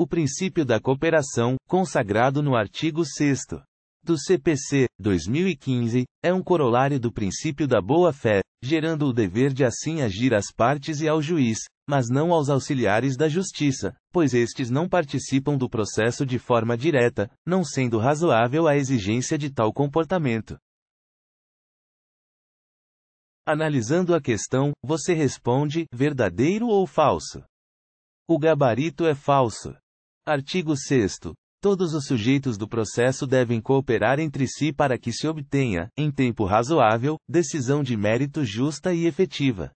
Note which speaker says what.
Speaker 1: o princípio da cooperação, consagrado no artigo 6 do CPC 2015, é um corolário do princípio da boa-fé, gerando o dever de assim agir às partes e ao juiz, mas não aos auxiliares da justiça, pois estes não participam do processo de forma direta, não sendo razoável a exigência de tal comportamento. Analisando a questão, você responde: verdadeiro ou falso? O gabarito é falso. Artigo 6. Todos os sujeitos do processo devem cooperar entre si para que se obtenha, em tempo razoável, decisão de mérito justa e efetiva.